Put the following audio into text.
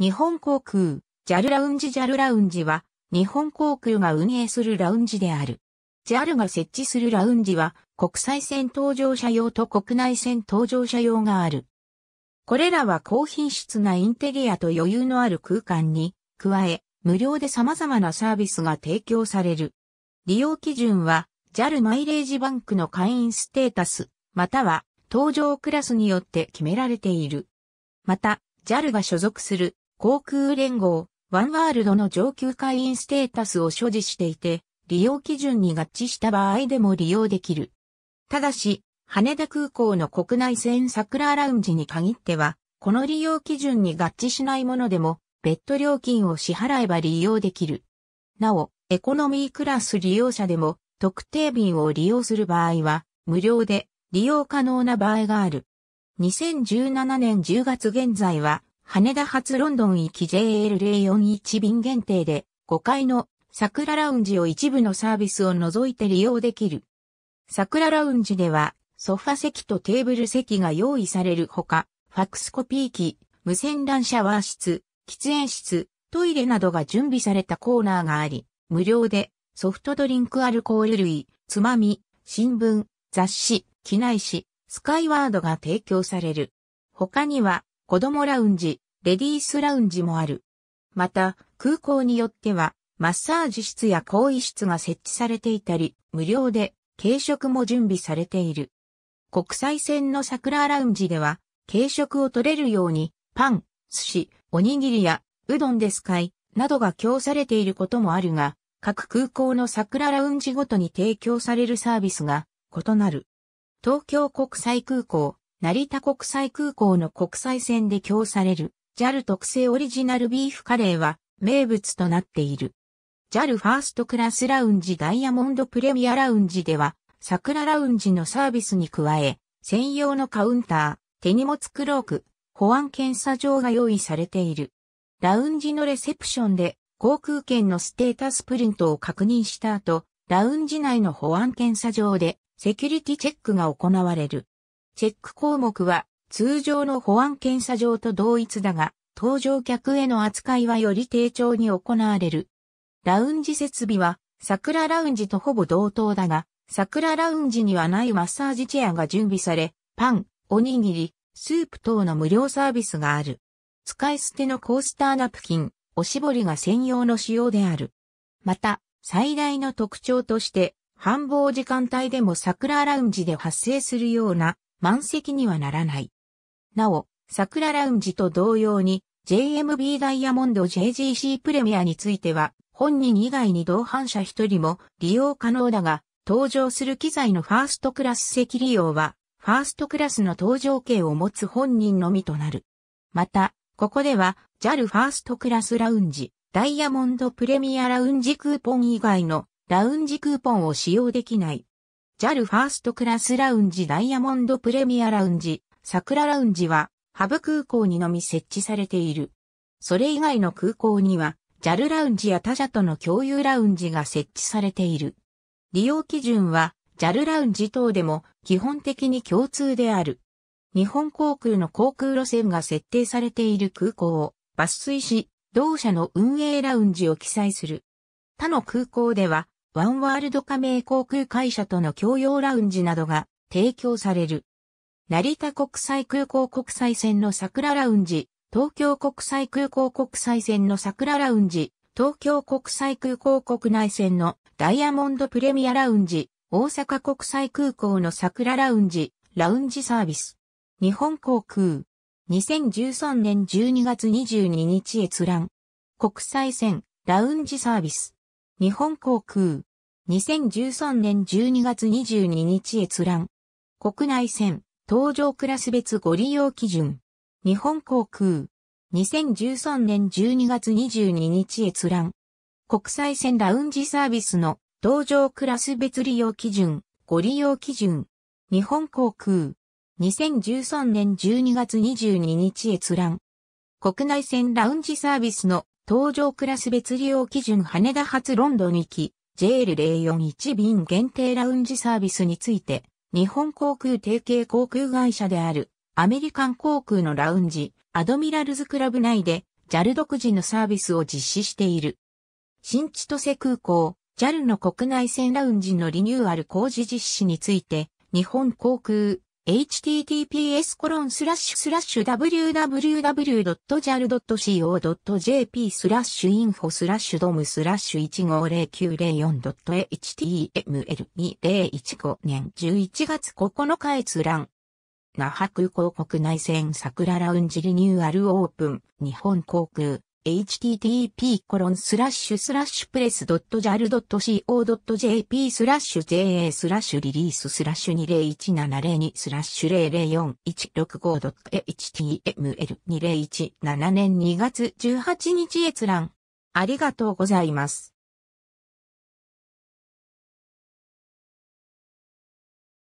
日本航空、JAL ラウンジ JAL ラウンジは、日本航空が運営するラウンジである。JAL が設置するラウンジは、国際線搭乗者用と国内線搭乗者用がある。これらは高品質なインテリアと余裕のある空間に、加え、無料で様々なサービスが提供される。利用基準は、JAL マイレージバンクの会員ステータス、または、搭乗クラスによって決められている。また、JAL が所属する航空連合、ワンワールドの上級会員ステータスを所持していて、利用基準に合致した場合でも利用できる。ただし、羽田空港の国内線桜ラウンジに限っては、この利用基準に合致しないものでも、別途料金を支払えば利用できる。なお、エコノミークラス利用者でも、特定便を利用する場合は、無料で利用可能な場合がある。2017年10月現在は、羽田発ロンドン行き JL041 便限定で5階の桜ラウンジを一部のサービスを除いて利用できる。桜ラウンジではソファ席とテーブル席が用意されるほか、ファックスコピー機、無線乱シャワー室、喫煙室、トイレなどが準備されたコーナーがあり、無料でソフトドリンクアルコール類、つまみ、新聞、雑誌、機内誌、スカイワードが提供される。他には、子供ラウンジ、レディースラウンジもある。また、空港によっては、マッサージ室や更衣室が設置されていたり、無料で軽食も準備されている。国際線の桜ラウンジでは、軽食を取れるように、パン、寿司、おにぎりや、うどんですかい、などが供されていることもあるが、各空港の桜ラウンジごとに提供されるサービスが異なる。東京国際空港、成田国際空港の国際線で供される JAL 特製オリジナルビーフカレーは名物となっている。JAL ファーストクラスラウンジダイヤモンドプレミアラウンジでは桜ラウンジのサービスに加え専用のカウンター、手荷物クローク、保安検査場が用意されている。ラウンジのレセプションで航空券のステータスプリントを確認した後、ラウンジ内の保安検査場でセキュリティチェックが行われる。チェック項目は通常の保安検査場と同一だが、搭乗客への扱いはより丁重に行われる。ラウンジ設備は桜ラウンジとほぼ同等だが、桜ラウンジにはないマッサージチェアが準備され、パン、おにぎり、スープ等の無料サービスがある。使い捨てのコースターナプキン、おしぼりが専用の仕様である。また、最大の特徴として、繁忙時間帯でも桜ラウンジで発生するような満席にはならない。なお、桜ラウンジと同様に JMB ダイヤモンド JGC プレミアについては、本人以外に同伴者1人も利用可能だが、登場する機材のファーストクラス席利用は、ファーストクラスの搭乗券を持つ本人のみとなる。また、ここでは JAL ファーストクラスラウンジ、ダイヤモンドプレミアラウンジクーポン以外のラウンジクーポンを使用できない。JAL ファーストクラスラウンジダイヤモンドプレミアラウンジ、桜ラウンジは、ハブ空港にのみ設置されている。それ以外の空港には、JAL ラウンジや他社との共有ラウンジが設置されている。利用基準は、JAL ラウンジ等でも基本的に共通である。日本航空の航空路線が設定されている空港を抜粋し、同社の運営ラウンジを記載する。他の空港ではワンワールド加盟航空会社との共用ラウンジなどが提供される。成田国際空港国際線の桜ラウンジ、東京国際空港国際線の桜ラウンジ、東京国際空港国内線のダイヤモンドプレミアラウンジ、大阪国際空港の桜ラウンジ、ラウンジサービス。日本航空。2013年12月22日閲覧。国際線、ラウンジサービス。日本航空。2013年12月22日閲覧。国内線、搭乗クラス別ご利用基準。日本航空。2013年12月22日閲覧。国際線ラウンジサービスの搭乗クラス別利用基準、ご利用基準。日本航空。2013年12月22日閲覧。国内線ラウンジサービスの搭乗クラス別利用基準羽田発ロンドン行き JL041 便限定ラウンジサービスについて、日本航空提携航空会社であるアメリカン航空のラウンジ、アドミラルズクラブ内で JAL 独自のサービスを実施している。新千歳空港、JAL の国内線ラウンジのリニューアル工事実施について、日本航空、https コロンスラッシュスラッシュ www.jal.co.jp スラッシュインフォスラッシュドムスラッシュ 15090.html2015 4年11月9日閲覧那覇空港国内線桜ラウンジリニューアルオープン日本航空 h t t p コロンスススララッッシシュュプレドットジャルドット c o j p スラッシュ JA スラッシュリリーススラッシュ201702スラッシュ 004.165.html2017 年2月18日閲覧。ありがとうございます。